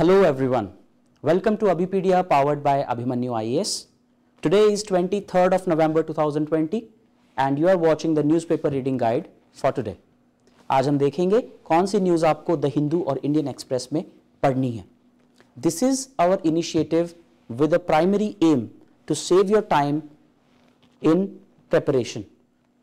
Hello everyone. Welcome to Abipedia powered by Abhimanyu IAS. Today is 23rd of November 2020 and you are watching the newspaper reading guide for today. आज हम देखेंगे कौन सी news आपको the Hindu और Indian Express में पढ़नी है this is our initiative with a primary aim to save your time in preparation.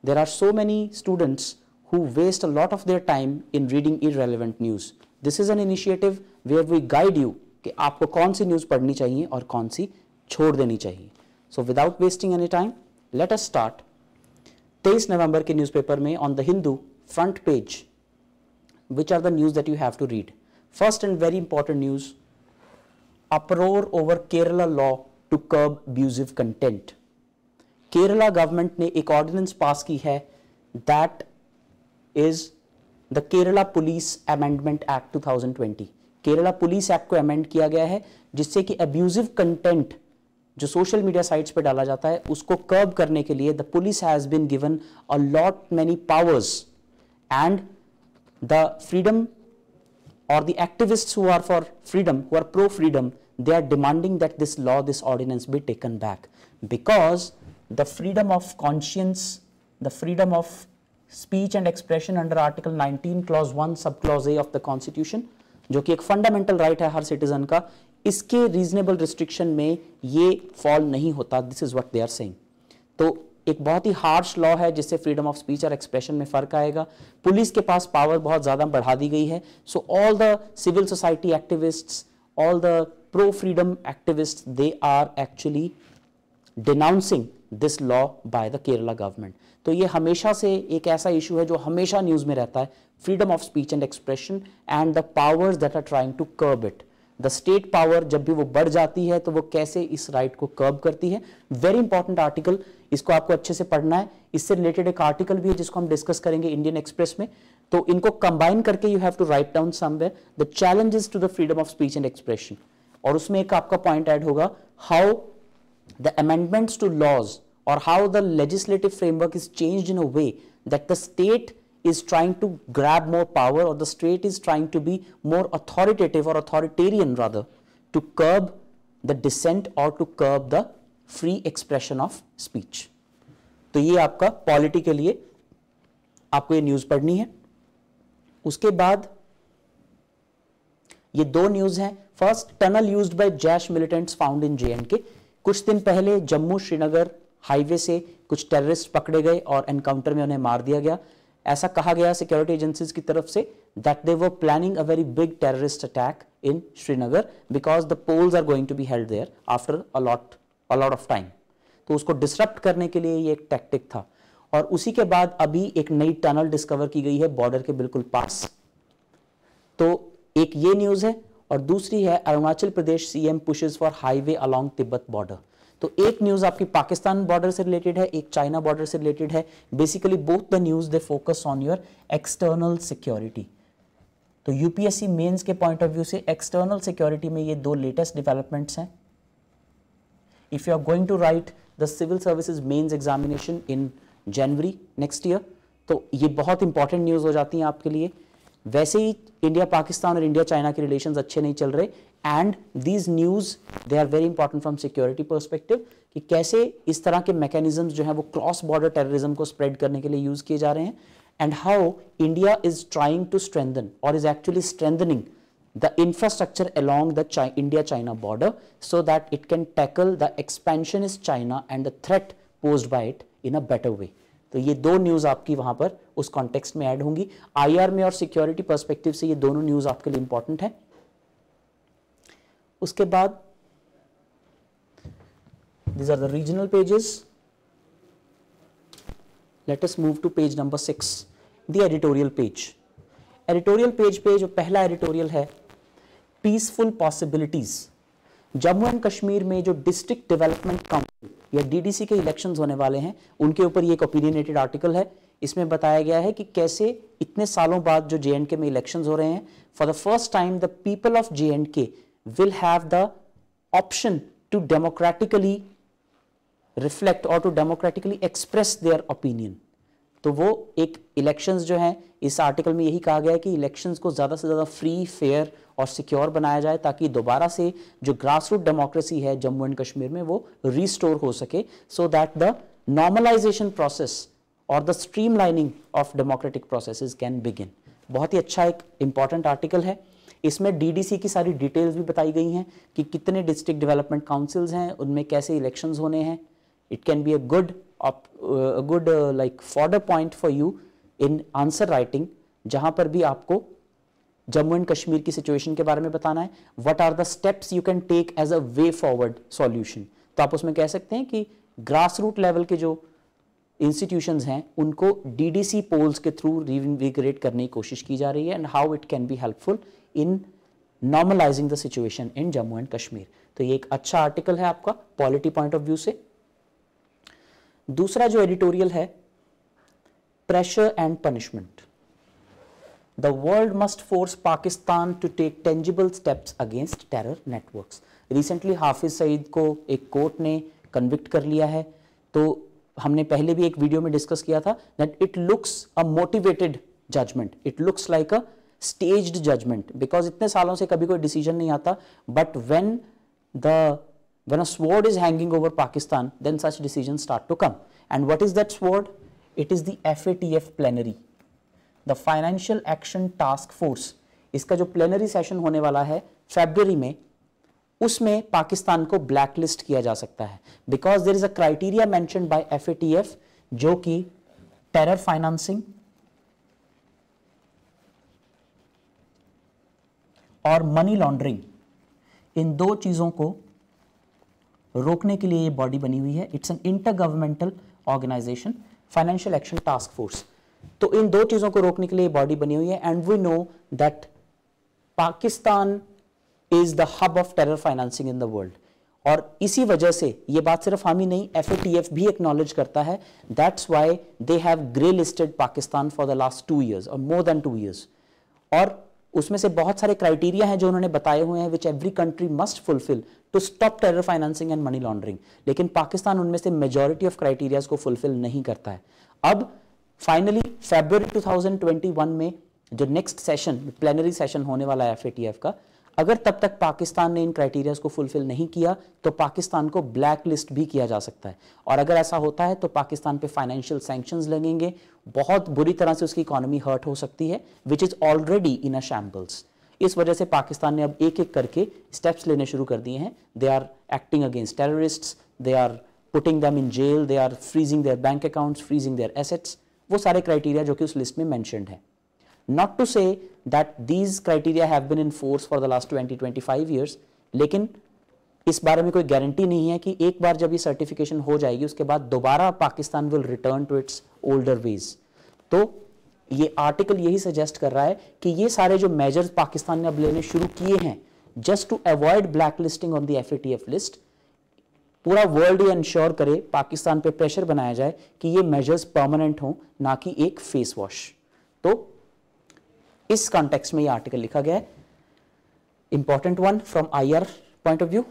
There are so many students who waste a lot of their time in reading irrelevant news. This is an initiative where we guide you कि आपको कौन सी news पढ़नी चाहिए और कौन सी छोड़ देनी चाहिए so without wasting any time let us start तेईस नवंबर के न्यूज़पेपर में on the Hindu front page which are the news that you have to read first and very important news uproar over Kerala law to curb abusive content Kerala government ने एक ordinance pass की है that is the Kerala police amendment act 2020 Kerala police act को amend किया गया है जिससे कि अब्यूजिव कंटेंट जो सोशल मीडिया साइट्स पर डाला जाता है उसको कर्ब करने के लिए the police has been given a lot many powers and the freedom और the activist who are for freedom who are pro freedom they are demanding that this law this ordinance be taken back because the freedom of conscience the freedom of speech and expression under article nineteen clause one sub clause A of the constitution जो कि एक fundamental right है हर citizen का इसके reasonable restriction में ये fall नहीं होता this is what they are saying तो एक बहुत ही हार्श लॉ है जिससे फ्रीडम ऑफ स्पीच और एक्सप्रेशन में फर्क आएगा पुलिस के पास पावर बहुत ज़्यादा बढ़ा दी गई है so all the civil society activist all the pro freedom activist they are actually denouncing this law by the Kerala government तो ये हमेशा से एक ऐसा इशू है जो हमेशा न्यूज़ में रहता है freedom of speech and expression and the powers that are trying to curb it the state power जब भी वो बढ़ जाती है तो वो कैसे इस राइट को कर्ब करती है वेरी इंपॉर्टेंट आर्टिकल इसको आपको अच्छे से पढ़ना है इससे रिलेटेड एक आर्टिकल भी है जिसको हम डिस्कस करेंगे इंडियन एक्सप्रेस में तो इनको कंबाइन करके you have to write down somewhere the challenges to the freedom of speech and expression और उसमें एक आपका पॉइंट ऐड होगा how the amendments to laws or how the legislative framework is changed in a way that the state is trying to grab more power or the state is trying to be more authoritative or authoritarian rather to curb the dissent or to curb the free expression of speech. तो ये आपका polity के लिए आपको ये news पढ़नी है उसके बाद ये दो न्यूज़ हैं first tunnel used by Jaish militants found in J कुछ दिन पहले जम्मू श्रीनगर हाईवे से कुछ टेररिस्ट पकड़े गए और एनकाउंटर में उन्हें मार दिया गया ऐसा कहा गया सिक्योरिटी एजेंसीज की तरफ से that they were planning a very big terrorist attack in Srinagar because the polls are going to be held there after a lot a lot of time तो उसको डिस्टर्ब करने के लिए ये एक टैक्टिक था और उसी के बाद अभी एक नई टनल डिस्कवर की गई है बॉर्डर के बिल्कुल पास तो एक ये न्यूज़ है और दूसरी है Arunachal Pradesh CM pushes for highway along Tibet border तो एक न्यूज आपकी पाकिस्तान बॉर्डर से रिलेटेड है एक चाइना बॉर्डर से रिलेटेड है basically both the news they focus on your external security तो यूपीएससी मेंस के पॉइंट ऑफ व्यू से एक्सटर्नल सिक्योरिटी में ये दो लेटेस्ट डेवलपमेंट्स हैं if you are going to write the civil services mains examination in January next year तो ये बहुत इंपॉर्टेंट न्यूज़ हो जाती है आपके लिए वैसे ही इंडिया पाकिस्तान और इंडिया चाइना के रिलेशन अच्छे नहीं चल रहे and these news they are very important from security perspective कि कैसे इस तरह के मैकेनिज्म जो है वो क्रॉस बॉर्डर टेररिज्म को स्प्रेड करने के लिए यूज किए जा रहे हैं and how India is trying to strengthen और is actually strengthening the infrastructure along the India China border so that it can tackle the expansion is China and the threat pose by it in a better way तो ये दो news आपकी वहां पर उस context में add होंगी IR में और सिक्योरिटी पर्सपेक्टिव से ये दोनों न्यूज आपके लिए इंपॉर्टेंट है उसके बाद these are the regional pages let us move to page number six the editorial page editorial page पे जो पहला एडिटोरियल है peaceful possibilities Jammu and Kashmir में जो डिस्ट्रिक्ट डेवलपमेंट काउंसिल या डीडीसी के इलेक्शन होने वाले हैं उनके ऊपर ये एक ओपिनियनेटेड आर्टिकल है इसमें बताया गया है कि कैसे इतने सालों बाद जो जे में इलेक्शन हो रहे हैं for the first time the people of J and K will have the option to democratically reflect और to democratically express their opinion तो वो एक इलेक्शंस जो है इस आर्टिकल में यही कहा गया है कि इलेक्शंस को ज़्यादा से ज़्यादा फ्री फेयर और सिक्योर बनाया जाए ताकि दोबारा से जो ग्रास रूट डेमोक्रेसी है जम्मू एंड कश्मीर में वो रिस्टोर हो सके so that the normalisation process और the streamlining of democratic process can begin बहुत ही अच्छा एक इम्पॉर्टेंट आर्टिकल है इसमें डीडीसी की सारी डिटेल्स भी बताई गई हैं कि कितने डिस्ट्रिक्ट डेवलपमेंट काउंसिल्स हैं उनमें कैसे इलेक्शंस होने हैं it can be a good good like further point for you in answer writing जहां पर भी आपको जम्मू एंड कश्मीर की सिचुएशन के बारे में बताना है what are the steps you can take as a way forward solution तो आप उसमें कह सकते हैं कि ग्रास रूट लेवल के जो इंस्टीट्यूशंस हैं उनको डीडीसी पोल्स के थ्रू रिविग्रेट करने की कोशिश की जा रही है and how it can be helpful in normalising the situation in Jammu and Kashmir तो ये एक अच्छा आर्टिकल है आपका पॉलिटी पॉइंट ऑफ व्यू से दूसरा जो एडिटोरियल है pressure and punishment the world must force Pakistan to take tangible steps against terror networks. Recently Hafiz Saeed को एक कोर्ट ने कन्विक्ट कर लिया है तो हमने पहले भी एक वीडियो में डिस्कस किया था that it looks a motivated judgement it looks like a staged judgement because इतने सालों से कभी कोई डिसीजन नहीं आता but when the when a sword is hanging over Pakistan, then such decisions start to come. And what is that sword? It is the FATF plenary. The financial action task force इसका जो plenary session होने वाला है फेब्रवरी में उसमें पाकिस्तान को blacklist किया जा सकता है because there is a criteria mention by F जो कि टेरर फाइनेंसिंग और मनी लॉन्ड्रिंग इन दो चीज़ों को रोकने के लिए ये बॉडी बनी हुई है it's an intergovernmental organisation financial action task force तो इन दो चीज़ों को रोकने के लिए बॉडी बनी हुई है and we know that Pakistan is the hub of terror financing in the world और इसी वजह से यह बात सिर्फ हम ही नहीं एफ भी एक्नोलेज करता है that's why they have grey listed Pakistan for the last two years और मोर देन टू ईयर्स और उसमें से बहुत सारे क्राइटेरिया हैं जो उन्होंने बताए हुए हैं which every country must fulfil to stop terror financing and money laundering लेकिन पाकिस्तान उनमें से मेजोरिटी ऑफ क्राइटेरियाज को फुलफिल नहीं करता है अब फाइनली फेब्रवरी 2021 में जो नेक्स्ट सेशन प्लेनरी सेशन होने वाला है एफ का अगर तब तक पाकिस्तान ने इन क्राइटेरियाज को फुलफिल नहीं किया तो पाकिस्तान को ब्लैक लिस्ट भी किया जा सकता है और अगर ऐसा होता है तो पाकिस्तान पे फाइनेंशियल सैंक्शंस लगेंगे बहुत बुरी तरह से उसकी इकोनॉमी हर्ट हो सकती है विच इज़ ऑलरेडी इन अ शैम्पल्स इस वजह से पाकिस्तान ने अब एक एक करके स्टेप्स लेने शुरू कर दिए हैं they are acting against terrorist they are putting them in jail they are freezing their bank accounts freezing their assets वो सारे क्राइटेरिया जो कि उस लिस्ट में मैंशन है not to say that these criteria have been in force for the last twenty twenty five years लेकिन इस बारे में कोई गारंटी नहीं है कि एक बार जब ये सर्टिफिकेशन हो जाएगी उसके बाद दोबारा Pakistan will return to its older ways तो ये आर्टिकल यही सजेस्ट कर रहा है कि ये सारे जो मेजर्स पाकिस्तान ने अब लेने शुरू किए हैं just to avoid black listing on the F list पूरा वर्ल्ड ये इंश्योर करे पाकिस्तान पे प्रेशर बनाया जाए कि ये मेजर्स परमानेंट हों ना कि एक फेस वॉश तो इस कॉन्टेक्स्ट में ये आर्टिकल लिखा गया है important one from IR point of view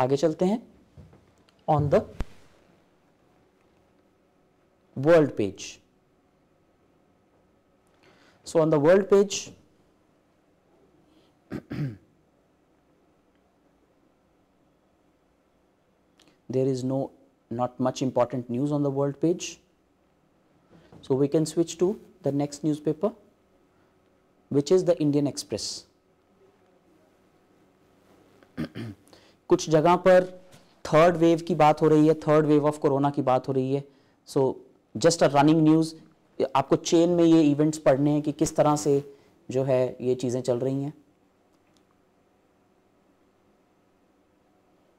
आगे चलते हैं on the world page so on the world page there is no not much important news on the world page. So, we can switch to the next newspaper which is the Indian Express. कुछ जगह पर third wave की बात हो रही है third wave of corona की बात हो रही है so just a running news आपको चेन में ये इवेंट्स पढ़ने हैं कि किस तरह से जो है ये चीज़ें चल रही हैं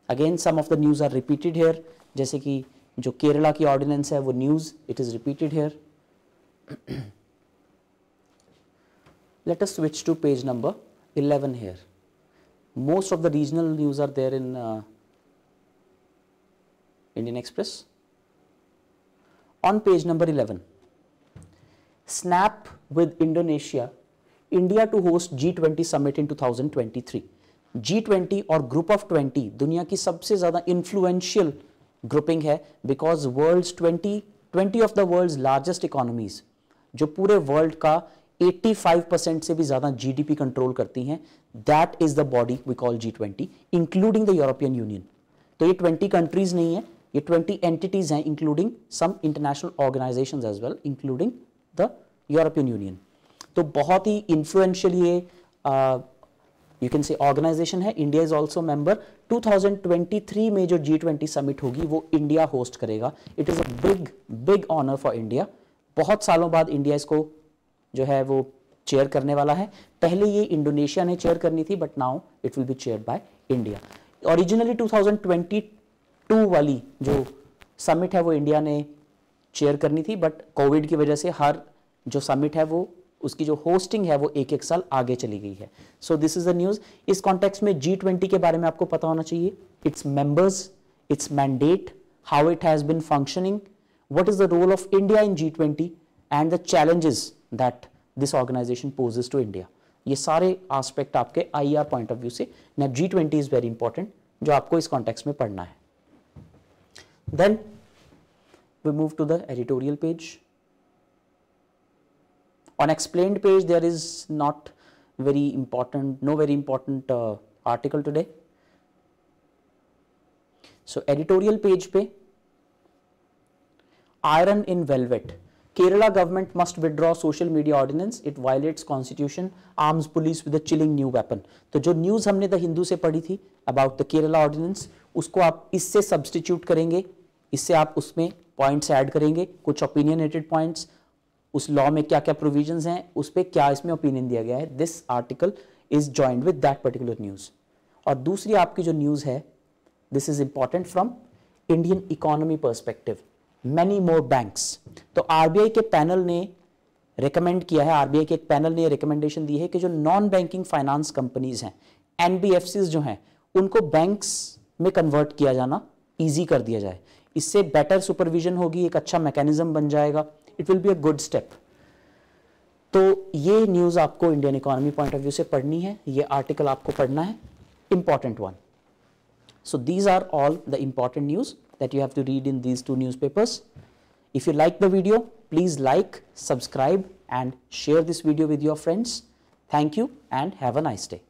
Again, some of the news are repeated here, जैसे कि जो केरला की ऑर्डिनेंस है वो news let us switch to page number 11 here most of the regional news are there in uh, indian express on page number 11 snap with indonesia india to host g20 summit in 2023 G twenty और group of twenty दुनिया की सबसे ज़्यादा influential grouping है because world twenty twenty of the world largest economies जो पूरे world का 85 percent से भी ज़्यादा जीडीपी कंट्रोल करती हैं that is the body we call G twenty including the European Union तो ये 20 कंट्रीज नहीं है ये 20 एंटिटीज़ हैं including some international organisation as well including the European Union तो बहुत ही इन्फ्लुएंशियल ये uh, you can say organisation है इंडिया इज ऑल्सो मेंबर 2023 में जो जी ट्वेंटी समिट होगी वो इंडिया होस्ट करेगा it is a big big honour for India बहुत सालों बाद इंडिया इसको जो है वो चेयर करने वाला है पहले ये इंडोनेशिया ने चेयर करनी थी but now it will be chair by India originally 2022 वाली जो समिट है वो इंडिया ने चेयर करनी थी बट कोविड की वजह से हर जो समिट है वो उसकी जो होस्टिंग है वो एक एक साल आगे चली गई है so this is the news इस कॉन्टेक्स में जी ट्वेंटी के बारे में आपको पता होना चाहिए its members its mandate how it has been functioning what is the role of India in G twenty and the challenges that this organisation poses to India ये सारे आस्पेक्ट आपके I R point of view से ना G twenty is very important जो आपको इस context में पढ़ना है then we move to the editorial page On explained page there is not very important, no very important uh, article today. So editorial page pe iron in velvet. Kerala government must withdraw social media ordinance. It violates constitution. Arms police with a chilling new weapon. to jo news humne the hindu se padhi thi about the Kerala ordinance usko aap isse substitute karenge isse aap usme points add karenge kuch opinionated points उस law में क्या क्या provision हैं उस पर क्या इसमें opinion दिया गया है this article is joint with that particular news और दूसरी आपकी जो न्यूज़ है this is important from Indian economy perspective many more banks तो आरबीआई के पैनल ने रिकमेंड किया है आरबीआई के एक पैनल ने रिकमेंडेशन दी है कि जो नॉन बैंकिंग फाइनेंस कंपनीज हैं एनबीएफसी जो हैं उनको बैंक्स में कन्वर्ट किया जाना ईजी कर दिया जाए इससे बेटर सुपरविजन होगी एक अच्छा मैकेनिज्म बन जाएगा it will be a good step तो ये न्यूज़ आपको Indian economy point of view से पढ़नी है ये आर्टिकल आपको पढ़ना है one so these are all the important news that you have to read in these two newspapers. If you like the video, please like, subscribe and share this video with your friends. Thank you and have a nice day.